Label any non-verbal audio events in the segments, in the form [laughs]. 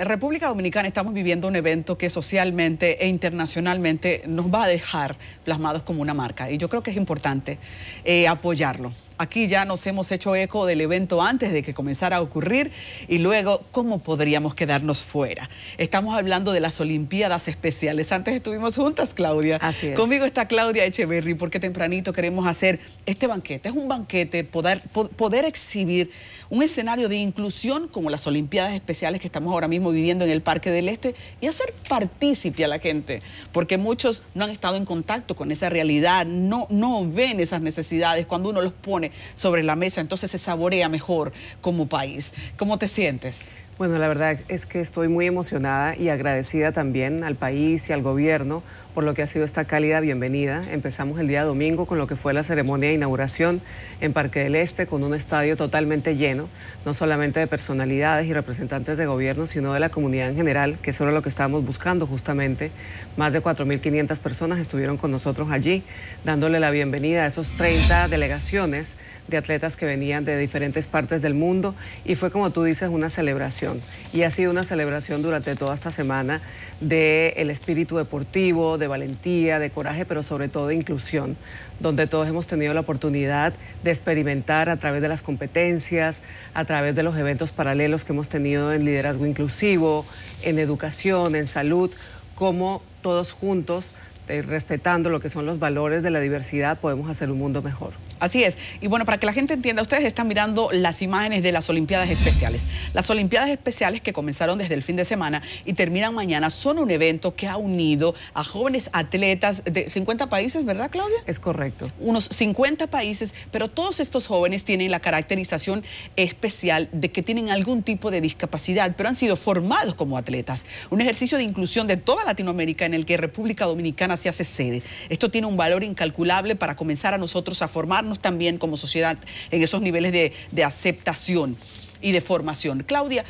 En República Dominicana estamos viviendo un evento que socialmente e internacionalmente nos va a dejar plasmados como una marca y yo creo que es importante eh, apoyarlo. Aquí ya nos hemos hecho eco del evento antes de que comenzara a ocurrir y luego cómo podríamos quedarnos fuera. Estamos hablando de las Olimpiadas Especiales. Antes estuvimos juntas, Claudia. Así es. Conmigo está Claudia Echeverry porque tempranito queremos hacer este banquete. Es un banquete, poder, poder exhibir un escenario de inclusión como las Olimpiadas Especiales que estamos ahora mismo viviendo en el Parque del Este y hacer partícipe a la gente, porque muchos no han estado en contacto con esa realidad, no, no ven esas necesidades cuando uno los pone sobre la mesa, entonces se saborea mejor como país. ¿Cómo te sientes? Bueno, la verdad es que estoy muy emocionada y agradecida también al país y al gobierno por lo que ha sido esta cálida bienvenida. Empezamos el día domingo con lo que fue la ceremonia de inauguración en Parque del Este, con un estadio totalmente lleno, no solamente de personalidades y representantes de gobierno, sino de la comunidad en general, que eso era lo que estábamos buscando justamente. Más de 4.500 personas estuvieron con nosotros allí, dándole la bienvenida a esos 30 delegaciones de atletas que venían de diferentes partes del mundo y fue como tú dices una celebración y ha sido una celebración durante toda esta semana del espíritu deportivo, de valentía, de coraje, pero sobre todo de inclusión, donde todos hemos tenido la oportunidad de experimentar a través de las competencias, a través de los eventos paralelos que hemos tenido en liderazgo inclusivo, en educación, en salud, como todos juntos este, respetando lo que son los valores de la diversidad, podemos hacer un mundo mejor. Así es. Y bueno, para que la gente entienda, ustedes están mirando las imágenes de las Olimpiadas Especiales. Las Olimpiadas Especiales que comenzaron desde el fin de semana y terminan mañana son un evento que ha unido a jóvenes atletas de 50 países, ¿verdad, Claudia? Es correcto. Unos 50 países, pero todos estos jóvenes tienen la caracterización especial de que tienen algún tipo de discapacidad, pero han sido formados como atletas. Un ejercicio de inclusión de toda Latinoamérica en el que República Dominicana se hace Esto tiene un valor incalculable para comenzar a nosotros a formarnos también como sociedad en esos niveles de, de aceptación y de formación. Claudia,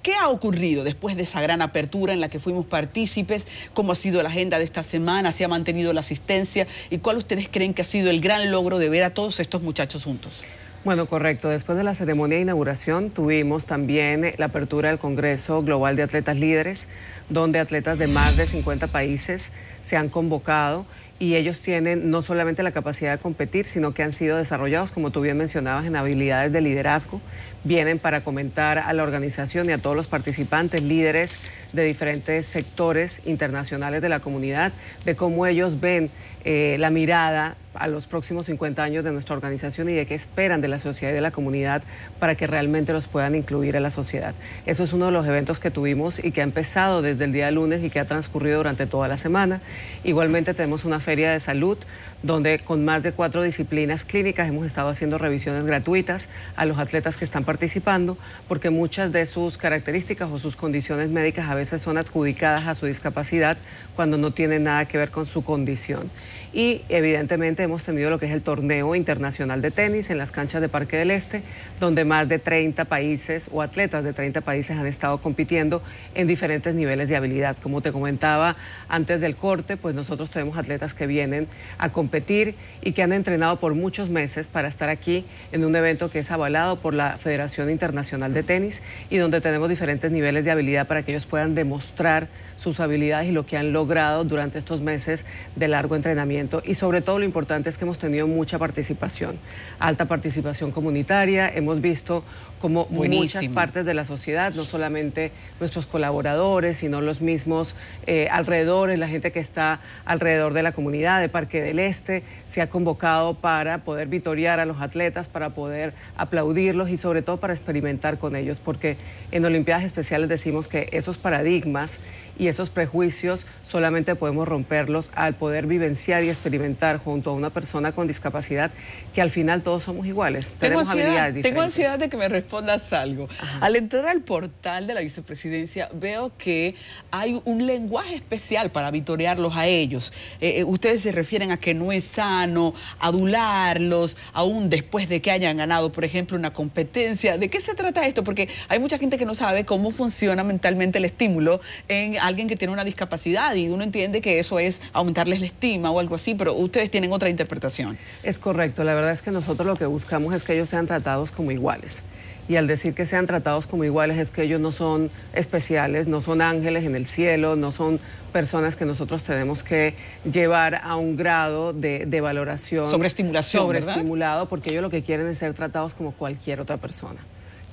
¿Qué ha ocurrido después de esa gran apertura en la que fuimos partícipes? ¿Cómo ha sido la agenda de esta semana? ¿Se ha mantenido la asistencia? ¿Y cuál ustedes creen que ha sido el gran logro de ver a todos estos muchachos juntos? Bueno, correcto. Después de la ceremonia de inauguración tuvimos también eh, la apertura del Congreso Global de Atletas Líderes, donde atletas de más de 50 países se han convocado y ellos tienen no solamente la capacidad de competir, sino que han sido desarrollados, como tú bien mencionabas, en habilidades de liderazgo. Vienen para comentar a la organización y a todos los participantes, líderes de diferentes sectores internacionales de la comunidad, de cómo ellos ven eh, la mirada a los próximos 50 años de nuestra organización y de qué esperan de la sociedad y de la comunidad para que realmente los puedan incluir a la sociedad. Eso es uno de los eventos que tuvimos y que ha empezado desde el día lunes y que ha transcurrido durante toda la semana. Igualmente tenemos una feria de salud donde con más de cuatro disciplinas clínicas hemos estado haciendo revisiones gratuitas a los atletas que están participando porque muchas de sus características o sus condiciones médicas a veces son adjudicadas a su discapacidad cuando no tienen nada que ver con su condición. Y evidentemente hemos tenido lo que es el torneo internacional de tenis en las canchas de Parque del Este, donde más de 30 países o atletas de 30 países han estado compitiendo en diferentes niveles de habilidad. Como te comentaba antes del corte, pues nosotros tenemos atletas que vienen a competir y que han entrenado por muchos meses para estar aquí en un evento que es avalado por la Federación Internacional de Tenis y donde tenemos diferentes niveles de habilidad para que ellos puedan demostrar sus habilidades y lo que han logrado durante estos meses de largo entrenamiento y sobre todo lo importante importante es que hemos tenido mucha participación, alta participación comunitaria, hemos visto como muchas partes de la sociedad, no solamente nuestros colaboradores, sino los mismos eh, alrededores, la gente que está alrededor de la comunidad de Parque del Este, se ha convocado para poder vitorear a los atletas, para poder aplaudirlos y sobre todo para experimentar con ellos, porque en Olimpiadas Especiales decimos que esos paradigmas y esos prejuicios solamente podemos romperlos al poder vivenciar y experimentar junto a una persona con discapacidad, que al final todos somos iguales. Tengo, tenemos ansiedad, habilidades tengo ansiedad de que me respondas algo. Al entrar al portal de la vicepresidencia veo que hay un lenguaje especial para vitorearlos a ellos. Eh, eh, ustedes se refieren a que no es sano, adularlos, aún después de que hayan ganado, por ejemplo, una competencia. ¿De qué se trata esto? Porque hay mucha gente que no sabe cómo funciona mentalmente el estímulo en alguien que tiene una discapacidad y uno entiende que eso es aumentarles la estima o algo así, pero ustedes tienen otra interpretación. Es correcto, la verdad es que nosotros lo que buscamos es que ellos sean tratados como iguales. Y al decir que sean tratados como iguales es que ellos no son especiales, no son ángeles en el cielo, no son personas que nosotros tenemos que llevar a un grado de, valoración. Sobreestimulación. Sobreestimulado, porque ellos lo que quieren es ser tratados como cualquier otra persona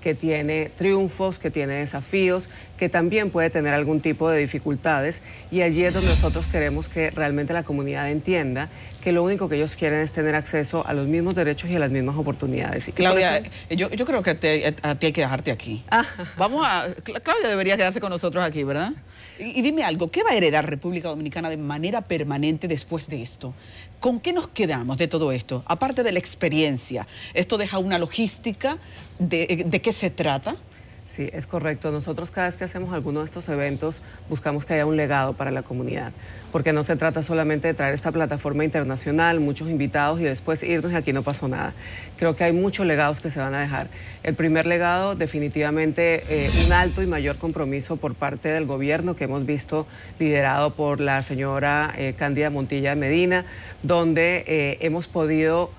que tiene triunfos, que tiene desafíos, que también puede tener algún tipo de dificultades y allí es donde nosotros queremos que realmente la comunidad entienda que lo único que ellos quieren es tener acceso a los mismos derechos y a las mismas oportunidades. Claudia, eh, yo, creo que eh, a ti hay que dejarte aquí. Ah. Vamos a, Claudia debería quedarse con nosotros aquí, ¿verdad? Y, dime algo, ¿qué va a heredar República Dominicana de manera permanente después de esto? ¿Con qué nos quedamos de todo esto? Aparte de la experiencia, ¿esto deja una logística? de qué se trata? Sí, es correcto. Nosotros cada vez que hacemos alguno de estos eventos buscamos que haya un legado para la comunidad, porque no se trata solamente de traer esta plataforma internacional, muchos invitados y después irnos y aquí no pasó nada. Creo que hay muchos legados que se van a dejar. El primer legado, definitivamente, eh, un alto y mayor compromiso por parte del gobierno que hemos visto liderado por la señora eh, Candida Cándida Montilla Medina, donde eh, hemos podido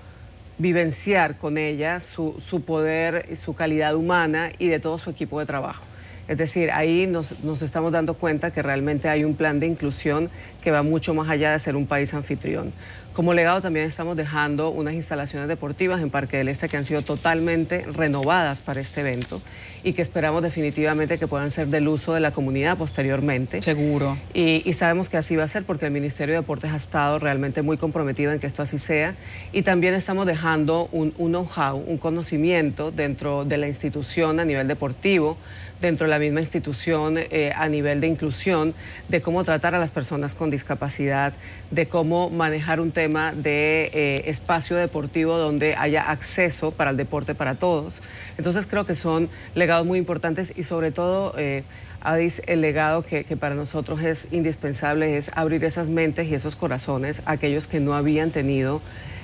vivenciar con ella su, su poder, su calidad humana y de todo su equipo de trabajo. Es decir, ahí nos, estamos dando cuenta que realmente hay un plan de inclusión que va mucho más allá de ser un país anfitrión. Como legado también estamos dejando unas instalaciones deportivas en Parque del Este que han sido totalmente renovadas para este evento y que esperamos definitivamente que puedan ser del uso de la comunidad posteriormente. Seguro. Y, sabemos que así va a ser porque el Ministerio de Deportes ha estado realmente muy comprometido en que esto así sea y también estamos dejando un, know-how, un conocimiento dentro de la institución a nivel deportivo dentro de la misma institución eh, a nivel de inclusión, de cómo tratar a las personas con discapacidad, de cómo manejar un tema tema de eh, espacio deportivo donde haya acceso para el deporte para todos. Entonces creo que son legados muy importantes y sobre todo... Eh, Adis, el legado que, para nosotros es indispensable es abrir esas mentes y esos corazones a aquellos que no habían tenido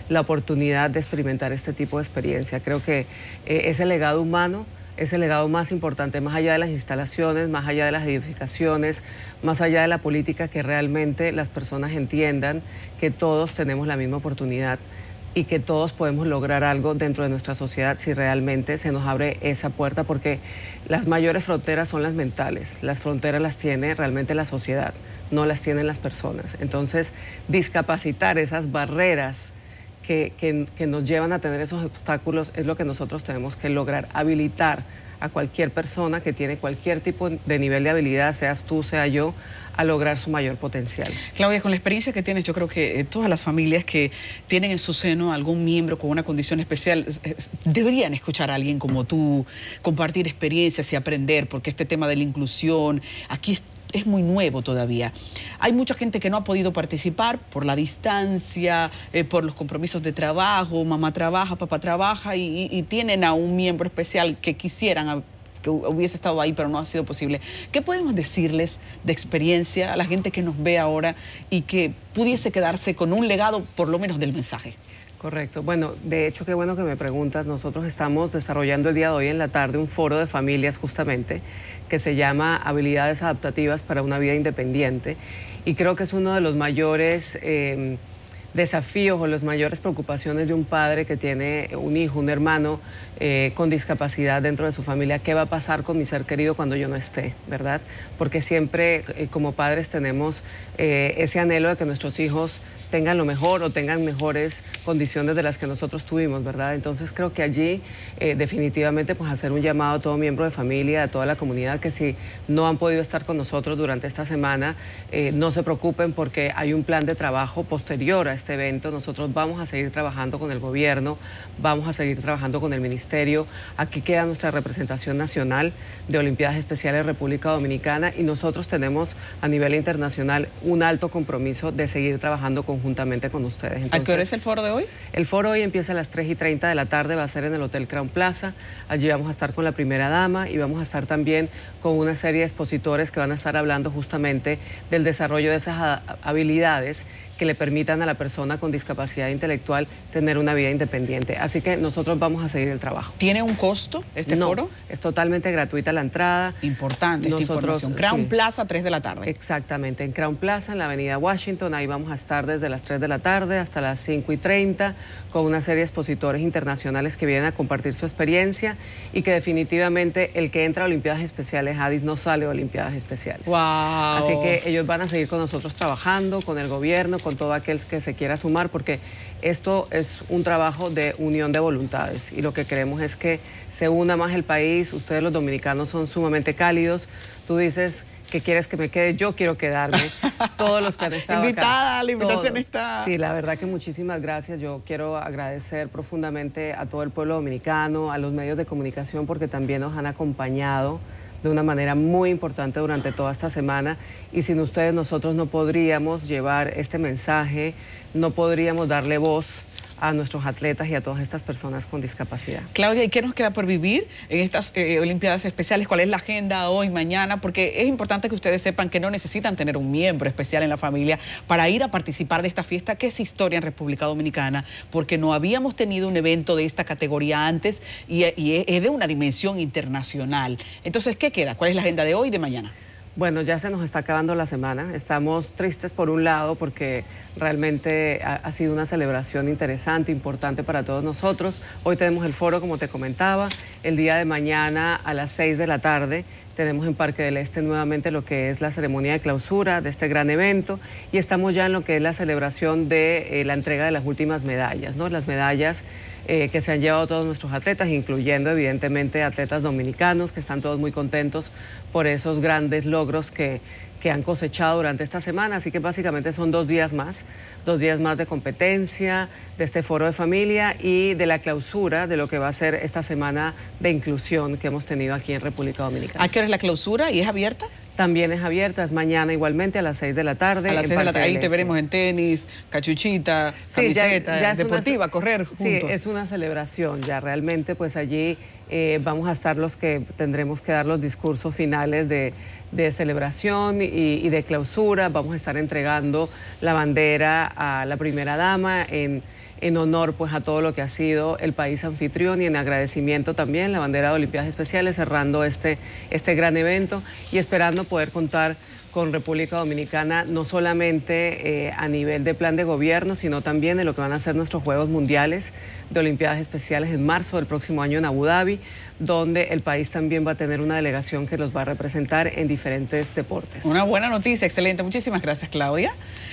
la oportunidad de experimentar este tipo de experiencia. Creo que es eh, ese legado humano es el legado más importante, más allá de las instalaciones, más allá de las edificaciones, más allá de la política, que realmente las personas entiendan que todos tenemos la misma oportunidad y que todos podemos lograr algo dentro de nuestra sociedad si realmente se nos abre esa puerta, porque las mayores fronteras son las mentales, las fronteras las tiene realmente la sociedad, no las tienen las personas. Entonces, discapacitar esas barreras que, nos llevan a tener esos obstáculos es lo que nosotros tenemos que lograr habilitar a cualquier persona que tiene cualquier tipo de nivel de habilidad, seas tú, sea yo, a lograr su mayor potencial. Claudia, con la experiencia que tienes, yo creo que eh, todas las familias que tienen en su seno algún miembro con una condición especial deberían escuchar a alguien como tú, compartir experiencias y aprender, porque este tema de la inclusión, aquí es muy nuevo todavía. Hay mucha gente que no ha podido participar por la distancia, eh, por los compromisos de trabajo, mamá trabaja, papá trabaja y, y tienen a un miembro especial que quisieran que hubiese estado ahí, pero no ha sido posible. ¿Qué podemos decirles de experiencia a la gente que nos ve ahora y que pudiese quedarse con un legado, por lo menos, del mensaje? Correcto. Bueno, de hecho, qué bueno que me preguntas. Nosotros estamos desarrollando el día de hoy en la tarde un foro de familias justamente que se llama Habilidades Adaptativas para una Vida Independiente y creo que es uno de los mayores... Eh, desafíos o las mayores preocupaciones de un padre que tiene un hijo, un hermano eh, con discapacidad dentro de su familia, qué va a pasar con mi ser querido cuando yo no esté, ¿verdad? Porque siempre eh, como padres tenemos eh, ese anhelo de que nuestros hijos tengan lo mejor o tengan mejores condiciones de las que nosotros tuvimos, ¿verdad? Entonces creo que allí definitivamente pues hacer un llamado a todo miembro de familia, a toda la comunidad que si no han podido estar con nosotros durante esta semana, no se preocupen porque hay un plan de trabajo posterior a este evento. Nosotros vamos a seguir trabajando con el gobierno, vamos a seguir trabajando con el ministerio. Aquí queda nuestra representación nacional de Olimpiadas Especiales República Dominicana y nosotros tenemos a nivel internacional un alto compromiso de seguir trabajando conjuntamente con ustedes. ¿A qué hora es el foro de hoy? El foro hoy empieza a las 3 y 30 de la tarde, va a ser en el Hotel Crown Plaza. Allí vamos a estar con la primera dama y vamos a estar también con una serie de expositores que van a estar hablando justamente del desarrollo de esas habilidades que le permitan a la persona con discapacidad intelectual tener una vida independiente. Así que nosotros vamos a seguir el trabajo. ¿Tiene un costo este no, foro? Es totalmente gratuita la entrada. Importante nosotros, esta información. Crown Plaza, 3 de la tarde. Exactamente, en Crown Plaza, en la avenida Washington, ahí vamos a estar desde las 3 de la tarde hasta las 5 y 30 con una serie de expositores internacionales que vienen a compartir su experiencia y que definitivamente el que entra a Olimpiadas Especiales, Hadis no sale a Olimpiadas Especiales. Wow. Así que ellos van a seguir con nosotros trabajando, con el gobierno, con todo aquel que se quiera sumar, porque esto es un trabajo de unión de voluntades y lo que queremos es que se una más el país. Ustedes los dominicanos son sumamente cálidos. Tú dices que quieres que me quede, yo quiero quedarme. [laughs] Todos los que han estado Invitada, la invitación está. Sí, la verdad que muchísimas gracias. Yo quiero agradecer profundamente a todo el pueblo dominicano, a los medios de comunicación porque también nos han acompañado de una manera muy importante durante toda esta semana y sin ustedes nosotros no podríamos llevar este mensaje, no podríamos darle voz a nuestros atletas y a todas estas personas con discapacidad. Claudia, ¿y qué nos queda por vivir en estas eh, Olimpiadas Especiales? ¿Cuál es la agenda hoy, mañana? Porque es importante que ustedes sepan que no necesitan tener un miembro especial en la familia para ir a participar de esta fiesta que es historia en República Dominicana, porque no habíamos tenido un evento de esta categoría antes y, y es de una dimensión internacional. Entonces, ¿qué queda? ¿Cuál es la agenda de hoy y de mañana? Bueno, ya se nos está acabando la semana. Estamos tristes por un lado porque realmente ha, sido una celebración interesante, importante para todos nosotros. Hoy tenemos el foro, como te comentaba. El día de mañana a las 6 de la tarde tenemos en Parque del Este nuevamente lo que es la ceremonia de clausura de este gran evento y estamos ya en lo que es la celebración de eh, la entrega de las últimas medallas, ¿no? Las medallas eh, que se han llevado todos nuestros atletas, incluyendo evidentemente atletas dominicanos, que están todos muy contentos por esos grandes logros que, que han cosechado durante esta semana. Así que básicamente son dos días más, dos días más de competencia, de este foro de familia y de la clausura de lo que va a ser esta semana de inclusión que hemos tenido aquí en República Dominicana. ¿A qué hora es la clausura y es abierta? también es abierta, es mañana igualmente a las 6 de la tarde. ahí te este. veremos en tenis, cachuchita, deportiva, correr juntos. Sí, es una celebración ya realmente, pues allí eh, vamos a estar los que tendremos que dar los discursos finales de, celebración y, y, de clausura, vamos a estar entregando la bandera a la primera dama en en honor pues a todo lo que ha sido el país anfitrión y en agradecimiento también la bandera de Olimpiadas Especiales cerrando este, este gran evento y esperando poder contar con República Dominicana, no solamente eh, a nivel de plan de gobierno, sino también en lo que van a ser nuestros Juegos Mundiales de Olimpiadas Especiales en marzo del próximo año en Abu Dhabi, donde el país también va a tener una delegación que los va a representar en diferentes deportes. Una buena noticia, excelente. Muchísimas gracias, Claudia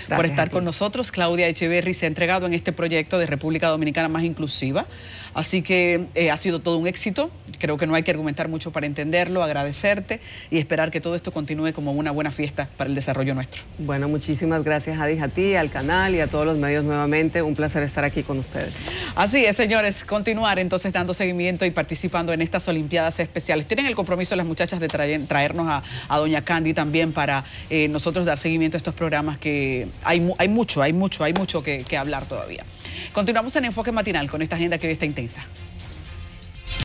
por estar con nosotros. Claudia Echeverry se ha entregado en este proyecto de República Dominicana más inclusiva. Así que eh, ha sido todo un éxito. Creo que no hay que argumentar mucho para entenderlo, agradecerte y esperar que todo esto continúe como una buena fiesta para el desarrollo nuestro. Bueno, muchísimas gracias, Adis, a ti, al canal y a todos los medios nuevamente. Un placer estar aquí con ustedes. Así es, señores, continuar entonces dando seguimiento y participando en estas Olimpiadas especiales. Tienen el compromiso las muchachas de traernos a, Doña Candy también para eh, nosotros dar seguimiento a estos programas que hay, mucho, hay mucho, hay mucho que, que hablar todavía. Continuamos en Enfoque Matinal con esta agenda que hoy está intensa.